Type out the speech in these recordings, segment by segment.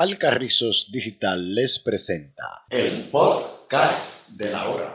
Alcarrizos Digital les presenta el podcast de la hora.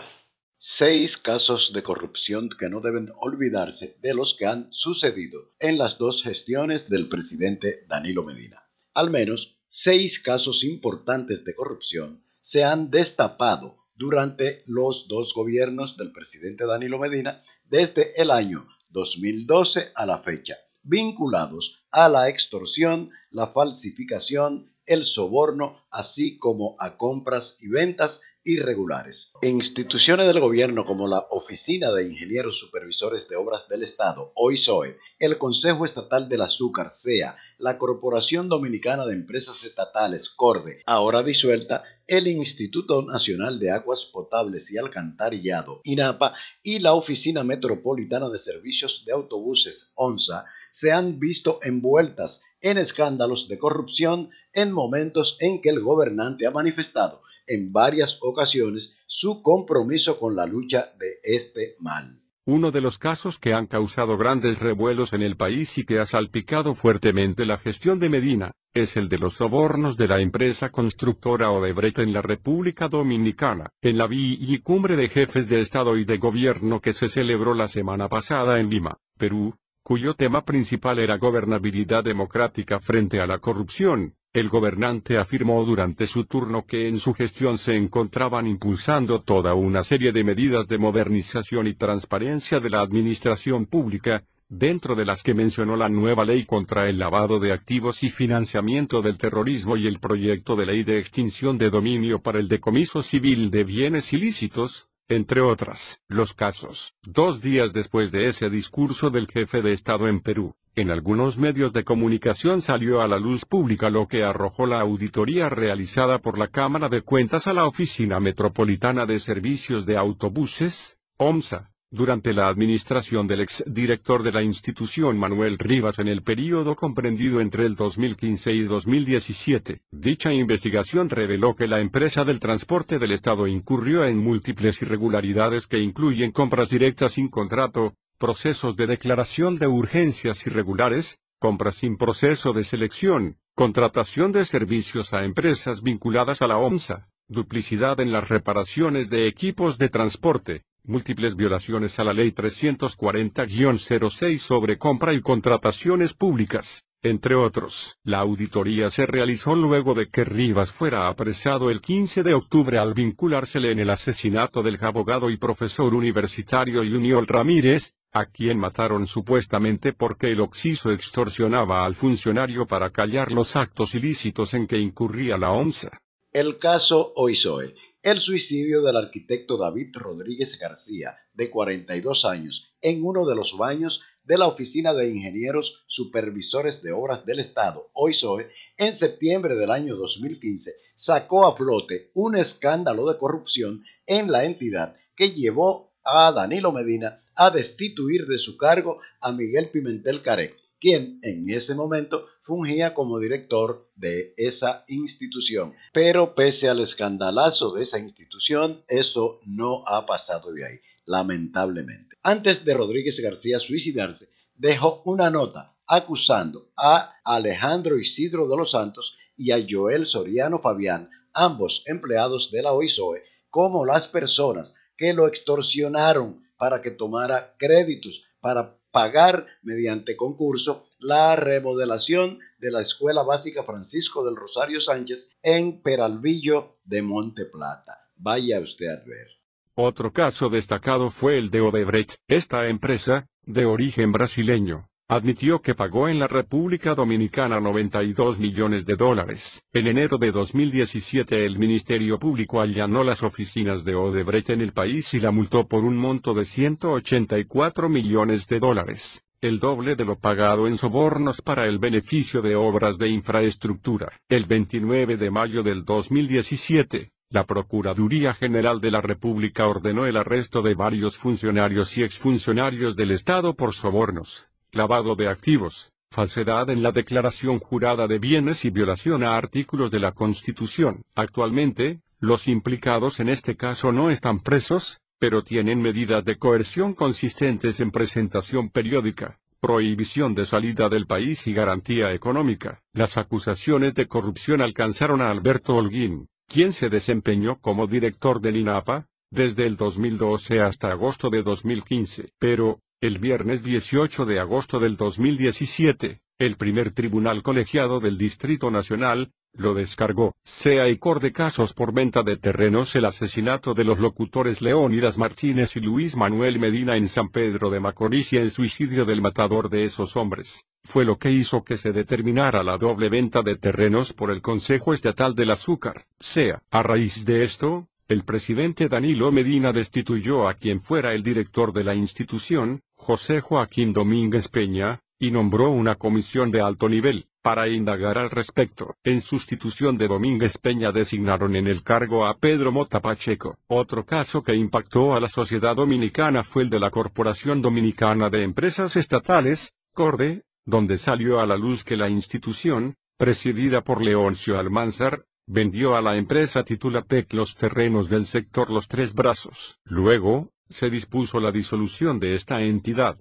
Seis casos de corrupción que no deben olvidarse de los que han sucedido en las dos gestiones del presidente Danilo Medina. Al menos seis casos importantes de corrupción se han destapado durante los dos gobiernos del presidente Danilo Medina desde el año 2012 a la fecha, vinculados a la extorsión, la falsificación el soborno, así como a compras y ventas irregulares. instituciones del gobierno como la Oficina de Ingenieros Supervisores de Obras del Estado, OISOE, el Consejo Estatal del Azúcar, CEA, la Corporación Dominicana de Empresas Estatales, CORDE, ahora disuelta, el Instituto Nacional de Aguas Potables y Alcantarillado, INAPA, y la Oficina Metropolitana de Servicios de Autobuses, ONSA, se han visto envueltas en escándalos de corrupción en momentos en que el gobernante ha manifestado en varias ocasiones su compromiso con la lucha de este mal. Uno de los casos que han causado grandes revuelos en el país y que ha salpicado fuertemente la gestión de Medina, es el de los sobornos de la empresa constructora Odebrecht en la República Dominicana. En la y Cumbre de Jefes de Estado y de Gobierno que se celebró la semana pasada en Lima, Perú, cuyo tema principal era gobernabilidad democrática frente a la corrupción, el gobernante afirmó durante su turno que en su gestión se encontraban impulsando toda una serie de medidas de modernización y transparencia de la administración pública, dentro de las que mencionó la nueva ley contra el lavado de activos y financiamiento del terrorismo y el proyecto de ley de extinción de dominio para el decomiso civil de bienes ilícitos, entre otras, los casos, dos días después de ese discurso del jefe de Estado en Perú, en algunos medios de comunicación salió a la luz pública lo que arrojó la auditoría realizada por la Cámara de Cuentas a la Oficina Metropolitana de Servicios de Autobuses, OMSA, durante la administración del ex-director de la institución Manuel Rivas en el período comprendido entre el 2015 y 2017. Dicha investigación reveló que la empresa del transporte del Estado incurrió en múltiples irregularidades que incluyen compras directas sin contrato, procesos de declaración de urgencias irregulares, compras sin proceso de selección, contratación de servicios a empresas vinculadas a la OMSA, duplicidad en las reparaciones de equipos de transporte, múltiples violaciones a la Ley 340-06 sobre compra y contrataciones públicas, entre otros. La auditoría se realizó luego de que Rivas fuera apresado el 15 de octubre al vinculársele en el asesinato del abogado y profesor universitario Junior Ramírez, a quien mataron supuestamente porque el Oxiso extorsionaba al funcionario para callar los actos ilícitos en que incurría la OMSA. El caso hoy soy. El suicidio del arquitecto David Rodríguez García, de 42 años, en uno de los baños de la Oficina de Ingenieros Supervisores de Obras del Estado, hoy en septiembre del año 2015, sacó a flote un escándalo de corrupción en la entidad que llevó a Danilo Medina a destituir de su cargo a Miguel Pimentel Careco quien en ese momento fungía como director de esa institución. Pero pese al escandalazo de esa institución, eso no ha pasado de ahí, lamentablemente. Antes de Rodríguez García suicidarse, dejó una nota acusando a Alejandro Isidro de los Santos y a Joel Soriano Fabián, ambos empleados de la OISOE, como las personas que lo extorsionaron para que tomara créditos para pagar mediante concurso la remodelación de la Escuela Básica Francisco del Rosario Sánchez en Peralvillo de Monte Plata. Vaya usted a ver. Otro caso destacado fue el de Odebrecht. Esta empresa, de origen brasileño, admitió que pagó en la República Dominicana 92 millones de dólares. En enero de 2017 el Ministerio Público allanó las oficinas de Odebrecht en el país y la multó por un monto de 184 millones de dólares, el doble de lo pagado en sobornos para el beneficio de obras de infraestructura. El 29 de mayo del 2017, la Procuraduría General de la República ordenó el arresto de varios funcionarios y exfuncionarios del Estado por sobornos lavado de activos, falsedad en la declaración jurada de bienes y violación a artículos de la Constitución. Actualmente, los implicados en este caso no están presos, pero tienen medidas de coerción consistentes en presentación periódica, prohibición de salida del país y garantía económica. Las acusaciones de corrupción alcanzaron a Alberto Holguín, quien se desempeñó como director del INAPA, desde el 2012 hasta agosto de 2015. Pero, el viernes 18 de agosto del 2017, el primer tribunal colegiado del Distrito Nacional, lo descargó. Sea y cor de casos por venta de terrenos el asesinato de los locutores Leónidas Martínez y Luis Manuel Medina en San Pedro de Macorís y el suicidio del matador de esos hombres, fue lo que hizo que se determinara la doble venta de terrenos por el Consejo Estatal del Azúcar. Sea. A raíz de esto, el presidente Danilo Medina destituyó a quien fuera el director de la institución, José Joaquín Domínguez Peña, y nombró una comisión de alto nivel, para indagar al respecto. En sustitución de Domínguez Peña designaron en el cargo a Pedro Mota Pacheco. Otro caso que impactó a la sociedad dominicana fue el de la Corporación Dominicana de Empresas Estatales, CORDE, donde salió a la luz que la institución, presidida por Leoncio Almanzar, Vendió a la empresa Titulapec los terrenos del sector Los Tres Brazos. Luego, se dispuso la disolución de esta entidad.